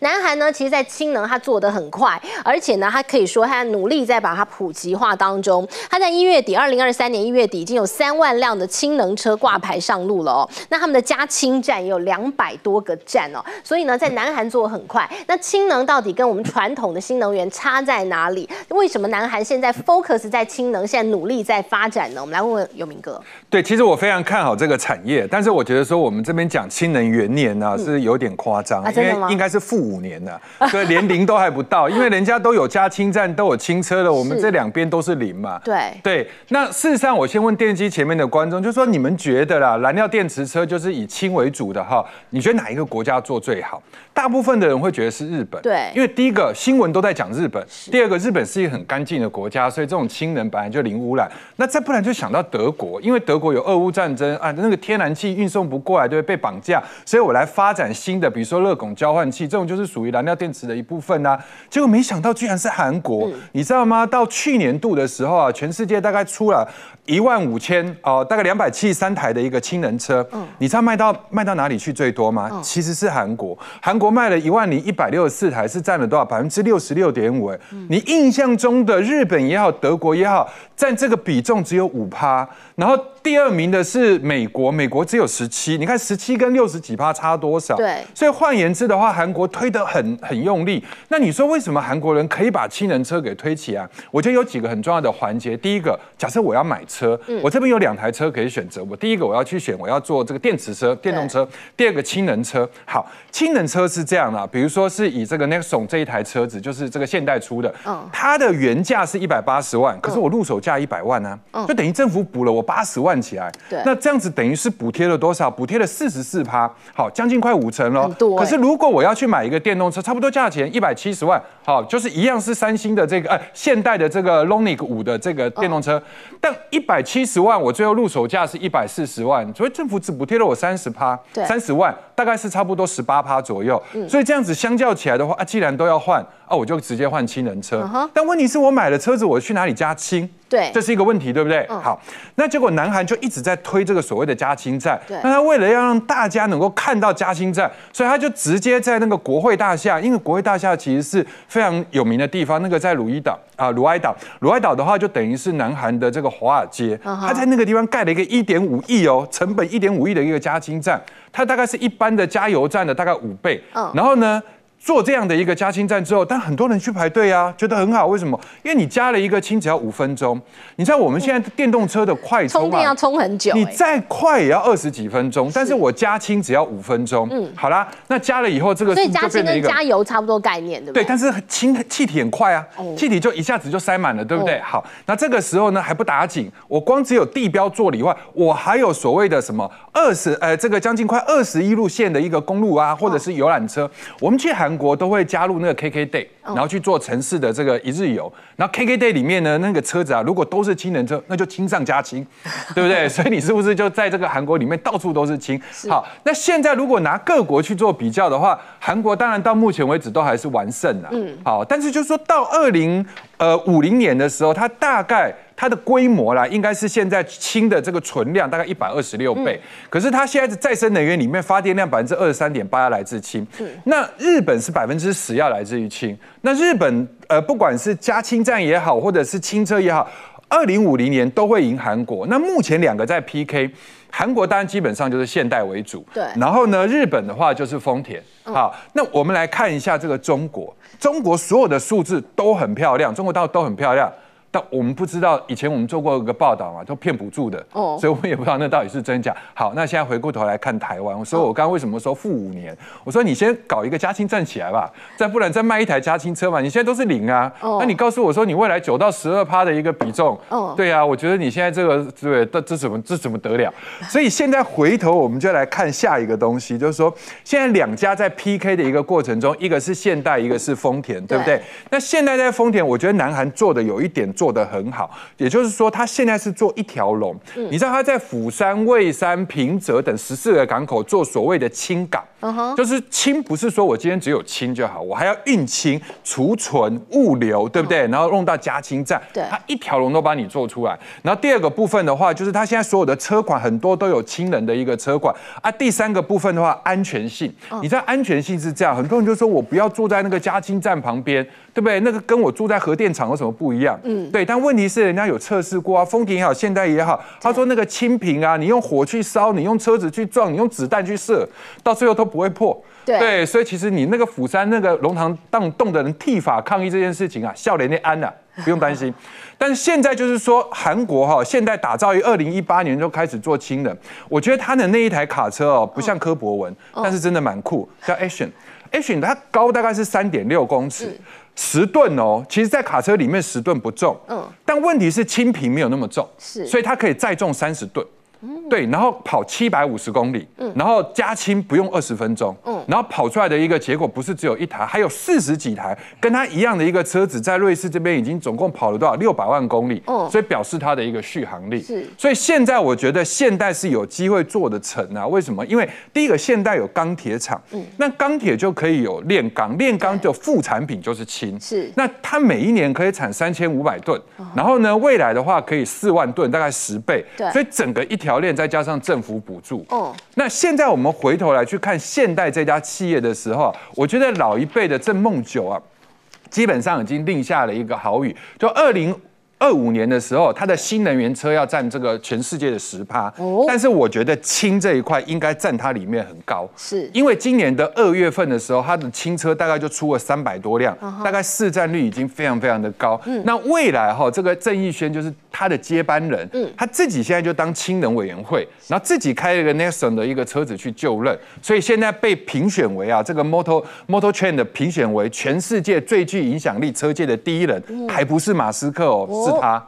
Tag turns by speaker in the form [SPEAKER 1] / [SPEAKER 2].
[SPEAKER 1] 南韩呢，其实在氢能它做的很快，而且呢，它可以说它努力在把它普及化当中。它在一月底，二零二三年一月底已经有三万辆的氢能车挂牌上路了哦。那他们的加氢站也有两百多个站哦，所以呢，在南韩做的很快。那氢能到底跟我们传统的新能源差在哪里？为什么南韩现在 focus 在氢能，现在努力在发展呢？我们来问问有明哥。对，其实我非常看好这个产业，但是我觉得说我们这边讲氢能元年呢，是有点夸张，因为应该。是负五年呢，所以连零都还不到，因为人家都有加氢站，都有轻车的，我们这两边都是零嘛。对对，那事实上我先问电机前面的观众，就是说你们觉得啦，燃料电池车就是以氢为主的哈，你觉得哪一个国家做最好？大部分的人会觉得是日本，对，因为第一个新闻都在讲日本，第二个日本是一个很干净的国家，所以这种氢能本来就零污染，那再不然就想到德国，因为德国有俄乌战争啊，那个天然气运送不过来，对对？被绑架，所以我来发展新的，比如说热汞交换。这种就是属于燃料电池的一部分呐，结果没想到居然是韩国，你知道吗？到去年度的时候啊，全世界大概出了。一万五千哦，大概两百七十三台的一个氢能车，嗯，你知道卖到卖到哪里去最多吗？其实是韩国，韩国卖了一万零一百六十四台，是占了多少？百分之六十六点五。你印象中的日本也好，德国也好，占这个比重只有五趴。然后第二名的是美国，美国只有十七，你看十七跟六十几趴差多少？对。所以换言之的话，韩国推得很很用力。那你说为什么韩国人可以把氢能车给推起啊？我觉得有几个很重要的环节。第一个，假设我要买车。车，我这边有两台车可以选择。我第一个我要去选，我要做这个电池车、电动车。第二个氢能车。好，氢能车是这样的，比如说是以这个 Nexon 这一台车子，就是这个现代出的，它的原价是一百八十万，可是我入手价一百万呢，就等于政府补了我八十万起来。对，那这样子等于是补贴了多少？补贴了四十四趴，好，将近快五成喽。可是如果我要去买一个电动车，差不多价钱一百七十万，好，就是一样是三星的这个呃现代的这个 Lonic 五的这个电动车，但一。百七十万，我最后入手价是一百四十万，所以政府只补贴了我三十趴，三十万，大概是差不多十八趴左右。所以这样子相较起来的话，啊，既然都要换。哦，我就直接换氢能车，但问题是我买了车子，我去哪里加氢？对，这是一个问题，对不对？好，那结果南韩就一直在推这个所谓的加氢站。那他为了要让大家能够看到加氢站，所以他就直接在那个国会大厦，因为国会大厦其实是非常有名的地方，那个在鲁伊岛啊，汝埃岛，鲁埃岛的话就等于是南韩的这个华尔街，他在那个地方盖了一个一点五亿哦，成本一点五亿的一个加氢站，它大概是一般的加油站的大概五倍。嗯，然后呢？做这样的一个加氢站之后，但很多人去排队啊，觉得很好。为什么？因为你加了一个氢，只要五分钟。你像我们现在电动车的快充嘛，充电要充很久，你再快也要二十几分钟。但是我加氢只要五分钟。嗯，好啦，那加了以后这个，所以加氢跟加油差不多概念，对不对？对，但是氢气体很快啊，气体就一下子就塞满了，对不对？好，那这个时候呢还不打紧，我光只有地标做以外，我还有所谓的什么二十呃这个将近快二十一路线的一个公路啊，或者是游览车，我们去海。韩国都会加入那个 KK day，然后去做城市的这个一日游。然后 KK day 里面呢，那个车子啊，如果都是氢能车，那就亲上加氢，对不对？所以你是不是就在这个韩国里面到处都是氢？好，那现在如果拿各国去做比较的话，韩国当然到目前为止都还是完胜的。嗯，好，但是就是说到二零呃五零年的时候，它大概。它的规模啦，应该是现在氢的这个存量大概一百二十六倍。嗯。可是它现在的再生能源里面发电量百分之二十三点八要来自氢。那日本是百分之十要来自于氢。那日本呃，不管是加氢站也好，或者是清车也好，二零五零年都会赢韩国。那目前两个在 PK，韩国当然基本上就是现代为主。对。然后呢，日本的话就是丰田。好，那我们来看一下这个中国，中国所有的数字都很漂亮，中国到都很漂亮。但我们不知道，以前我们做过一个报道嘛，都骗不住的，哦，所以我们也不知道那到底是真假。好，那现在回过头来看台湾，我说我刚为什么说负五年？我说你先搞一个加兴站起来吧，再不然再卖一台加兴车嘛，你现在都是零啊，哦，那你告诉我说你未来九到十二趴的一个比重，哦，对啊，我觉得你现在这个对，这这怎么这怎么得了？所以现在回头我们就来看下一个东西，就是说现在两家在 PK 的一个过程中，一个是现代，一个是丰田，对不对？那现代在丰田，我觉得南韩做的有一点。做的很好，也就是说，他现在是做一条龙。你知道他在釜山、蔚山、平泽等十四个港口做所谓的清港，就是清不是说我今天只有清就好，我还要运清、储存、物流，对不对？然后弄到加氢站，他一条龙都帮你做出来。然后第二个部分的话，就是他现在所有的车款很多都有氢能的一个车款啊。第三个部分的话，安全性，你知道安全性是这样，很多人就说，我不要住在那个加氢站旁边，对不对？那个跟我住在核电厂有什么不一样？嗯。对，但问题是人家有测试过啊，丰田也好，现代也好，他说那个清屏啊，你用火去烧，你用车子去撞，你用子弹去射，到最后都不会破。对，所以其实你那个釜山那个龙塘当洞的人剃发抗议这件事情啊，笑脸的安了。不用担心，但是现在就是说韩国哈，现在打造于二零一八年就开始做轻的，我觉得它的那一台卡车哦，不像科博文，但是真的蛮酷，叫 a c t i o n a c t i o n 它高大概是三点六公尺，十吨哦，其实在卡车里面十吨不重，嗯，但问题是轻平没有那么重，是，所以它可以载重三十吨，嗯，对，然后跑七百五十公里，嗯、然后加轻不用二十分钟，嗯。然后跑出来的一个结果不是只有一台，还有四十几台跟他一样的一个车子，在瑞士这边已经总共跑了多少六百万公里，哦，所以表示它的一个续航力是。所以现在我觉得现代是有机会做的成啊？为什么？因为第一个现代有钢铁厂，嗯，那钢铁就可以有炼钢，炼钢的副产品就是氢，是。那它每一年可以产三千五百吨，然后呢，未来的话可以四万吨，大概十倍，对。所以整个一条链再加上政府补助，哦。那现在我们回头来去看现代这家。企业的时候，我觉得老一辈的郑梦九啊，基本上已经定下了一个好语，就二零。二五年的时候，它的新能源车要占这个全世界的十趴。哦，但是我觉得氢这一块应该占它里面很高，是。因为今年的二月份的时候，它的氢车大概就出了三百多辆，大概市占率已经非常非常的高。嗯。那未来哈，这个郑义轩就是他的接班人。嗯。他自己现在就当氢能委员会，然后自己开了一个 n e s s n 的一个车子去就任，所以现在被评选为啊，这个 m o t o m o t o t r i n 的评选为全世界最具影响力车界的第一人，还不是马斯克哦。是他。